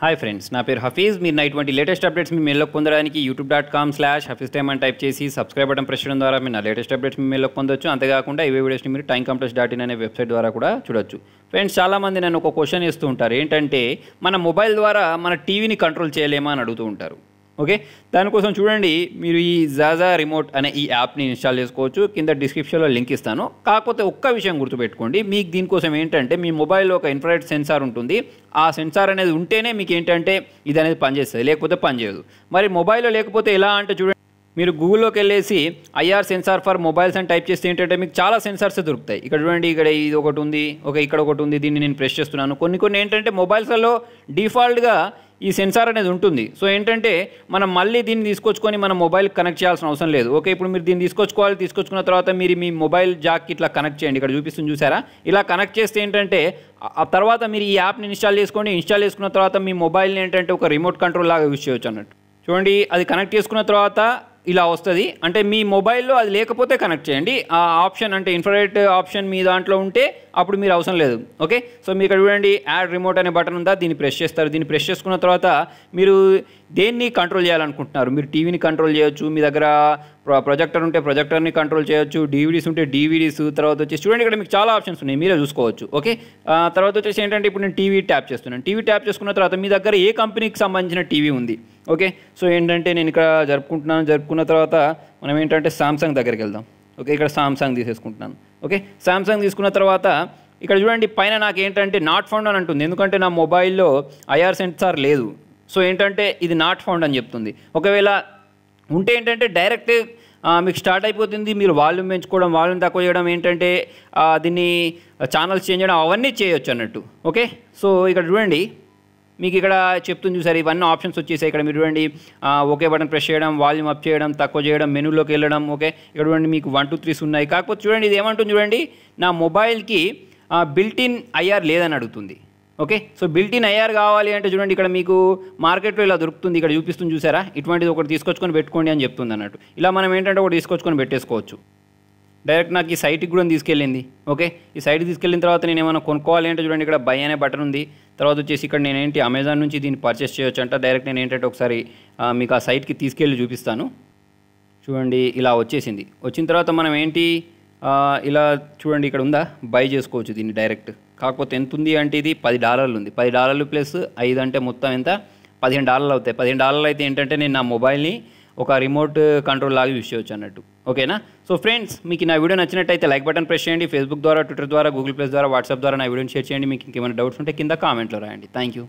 hi friends నా పేరు హఫీజ్ మీరు నా ఇటువంటి లేటెస్ట్ అప్డేట్స్ మీ మెయిల్లో పొందడానికి YouTube dot com slash Hafiz time అని టైప్ చేసి సబ్స్క్రైబ్ బటన్ ప్రెస్ చేయడం ద్వారా మీరు నా లేటెస్ట్ అప్డేట్స్ మీ మెయిల్లో పొందొచ్చు అంతేకాకుండా ఇవే వీడియోస్ని మీరు టైం కంప్లెస్ డాట్ ఇన్ అనే వెబ్సైట్ ద్వారా కూడా చూడొచ్చు ఫ్రెండ్స్ చాలామంది నన్ను ఒక క్వశ్చన్ ఇస్తూ ఉంటారు ఏంటంటే మన మొబైల్ ద్వారా మన టీవీని కంట్రోల్ చేయలేమా అని అడుగుతూ ఉంటారు ఓకే దానికోసం చూడండి మీరు ఈ జాజా రిమోట్ అనే ఈ యాప్ని ఇన్స్టాల్ చేసుకోవచ్చు కింద డిస్క్రిప్షన్లో లింక్ ఇస్తాను కాకపోతే ఒక్క విషయం గుర్తుపెట్టుకోండి మీకు దీనికోసం ఏంటంటే మీ మొబైల్లో ఒక ఇన్ఫ్రారెడ్ సెన్సార్ ఉంటుంది ఆ సెన్సార్ అనేది ఉంటేనే మీకు ఏంటంటే ఇది అనేది పనిచేస్తుంది లేకపోతే పనిచేయదు మరి మొబైల్లో లేకపోతే ఎలా అంటే చూడండి మీరు గూగుల్లోకి వెళ్ళేసి ఐఆర్ సెన్సార్ ఫర్ మొబైల్స్ అని టైప్ చేస్తే ఏంటంటే మీకు చాలా సెన్సార్స్ దొరుకుతాయి ఇక్కడ చూడండి ఇక్కడ ఇది ఒకటి ఉంది ఒక ఇక్కడ ఒకటి ఉంది దీన్ని నేను ప్రెస్ చేస్తున్నాను కొన్ని కొన్ని ఏంటంటే మొబైల్స్లలో డిఫాల్ట్గా ఈ సెన్సార్ అనేది ఉంటుంది సో ఏంటంటే మనం మళ్ళీ దీన్ని తీసుకొచ్చుకొని మన మొబైల్ కనెక్ట్ చేయాల్సిన అవసరం లేదు ఓకే ఇప్పుడు మీరు దీన్ని తీసుకొచ్చుకోవాలి తీసుకొచ్చుకున్న తర్వాత మీరు మీ మొబైల్ జాక్కి ఇట్లా కనెక్ట్ చేయండి ఇక్కడ చూపిస్తుంది చూసారా ఇలా కనెక్ట్ చేస్తే ఏంటంటే ఆ తర్వాత మీరు ఈ యాప్ని ఇన్స్టాల్ చేసుకోండి ఇన్స్టాల్ చేసుకున్న తర్వాత మీ మొబైల్ని ఏంటంటే ఒక రిమోట్ కంట్రోల్ లాగా యూజ్ చేయవచ్చు అన్నట్టు చూడండి అది కనెక్ట్ చేసుకున్న తర్వాత ఇలా వస్తుంది అంటే మీ మొబైల్లో అది లేకపోతే కనెక్ట్ చేయండి ఆ ఆప్షన్ అంటే ఇన్ఫ్రారెడ్ ఆప్షన్ మీ దాంట్లో ఉంటే అప్పుడు మీరు అవసరం లేదు ఓకే సో ఇక్కడ చూడండి యాడ్ రిమోట్ అనే బటన్ ఉందా దీన్ని ప్రెస్ చేస్తారు దీన్ని ప్రెస్ చేసుకున్న తర్వాత మీరు దేన్ని కంట్రోల్ చేయాలనుకుంటున్నారు మీరు టీవీని కంట్రోల్ చేయొచ్చు మీ దగ్గర ప్రొజెక్టర్ ఉంటే ప్రొజెక్టర్ని కంట్రోల్ చేయొచ్చు డీవీడీస్ ఉంటే డీవీడీస్ తర్వాత వచ్చి చూడండి ఇక్కడ మీకు చాలా ఆప్షన్స్ ఉన్నాయి మీరే చూసుకోవచ్చు ఓకే తర్వాత వచ్చేసి ఏంటంటే ఇప్పుడు నేను టీవీ ట్యాప్ చేస్తున్నాను టీవీ ట్యాప్ చేసుకున్న తర్వాత మీ దగ్గర ఏ కంపెనీకి సంబంధించిన టీవీ ఉంది ఓకే సో ఏంటంటే నేను ఇక్కడ జరుపుకుంటున్నాను జరుపుకున్న తర్వాత మనం ఏంటంటే సామ్సంగ్ దగ్గరికి వెళ్దాం ఓకే ఇక్కడ సామ్సంగ్ తీసేసుకుంటున్నాను ఓకే సామ్సంగ్ తీసుకున్న తర్వాత ఇక్కడ చూడండి పైన నాకు ఏంటంటే నాట్ ఫౌండ్ అని అంటుంది ఎందుకంటే నా మొబైల్లో ఐఆర్ సెన్సార్ లేదు సో ఏంటంటే ఇది నాట్ ఫౌండ్ అని చెప్తుంది ఒకవేళ ఉంటే ఏంటంటే డైరెక్ట్ మీకు స్టార్ట్ అయిపోతుంది మీరు వాల్యూమ్ పెంచుకోవడం వాల్యూమ్ తక్కువ చేయడం ఏంటంటే దీన్ని ఛానల్స్ చేంజ్ చేయడం అవన్నీ చేయొచ్చు అన్నట్టు ఓకే సో ఇక్కడ చూడండి మీకు ఇక్కడ చెప్తుంది చూసారు ఇవన్నీ ఆప్షన్స్ వచ్చేసాయి ఇక్కడ మీరు చూడండి ఓకే బటన్ ప్రెస్ చేయడం వాల్యూమ్ అప్ చేయడం తక్కువ చేయడం మెనూలోకి వెళ్ళడం ఓకే ఇక్కడ చూడండి మీకు వన్ టూ త్రీస్ ఉన్నాయి కాకపోతే చూడండి ఇది ఏమంటుంది చూడండి నా మొబైల్కి బిల్ట్ ఇన్ ఐఆర్ లేదని అడుగుతుంది ఓకే సో బిల్టిన్ ఐఆర్ కావాలి అంటే చూడండి ఇక్కడ మీకు మార్కెట్లో ఇలా దొరుకుతుంది ఇక్కడ చూపిస్తుంది చూసారా ఇటువంటిది ఒకటి తీసుకొచ్చుకొని పెట్టుకోండి అని చెప్తుంది అన్నట్టు ఇలా మనం ఏంటంటే ఒకటి తీసుకొచ్చుకొని పెట్టేసుకోవచ్చు డైరెక్ట్ నాకు ఈ సైట్కి కూడా తీసుకెళ్ళింది ఓకే ఈ సైట్కి తీసుకెళ్ళిన తర్వాత నేను ఏమైనా కొనుక్కోవాలి అంటే చూడండి ఇక్కడ బై అనే బటన్ ఉంది తర్వాత వచ్చేసి ఇక్కడ నేను ఏంటి అమెజాన్ నుంచి దీన్ని పర్చేస్ చేయొచ్చు అంట డైరెక్ట్ నేను ఏంటంటే ఒకసారి మీకు ఆ సైట్కి తీసుకెళ్ళి చూపిస్తాను చూడండి ఇలా వచ్చేసింది వచ్చిన తర్వాత మనం ఏంటి ఇలా చూడండి ఇక్కడ ఉందా బై చేసుకోవచ్చు దీన్ని డైరెక్ట్ కాకపోతే ఎంత ఉంది అంటే ఇది పది డాలర్లు ఉంది పది డాలర్లు ప్లస్ ఐదు అంటే మొత్తం ఎంత పదిహేను డాలర్లు అవుతాయి పదిహేను డాలర్లు అయితే ఏంటంటే నేను నా మొబైల్ని ఒక రిమోట్ కంట్రోల్ లాగా యూస్ చేయొచ్చు అన్నట్టు ఓకేనా సో ఫ్రెండ్స్ మీకు నా వీడియో నచ్చినట్టయితే లైక్ బటన్ ప్రెస్ చేయండి ఫేస్బుక్ ద్వారా ట్విట్టర్ ద్వారా గూగుల్ ప్లస్ ద్వారా వాట్సాప్ ద్వారా నా వీడియోని షేర్ చేయండి మీకు ఇంకేమైనా డౌట్స్ ఉంటే కింద కామెంట్లో రాయండి థ్యాంక్ యూ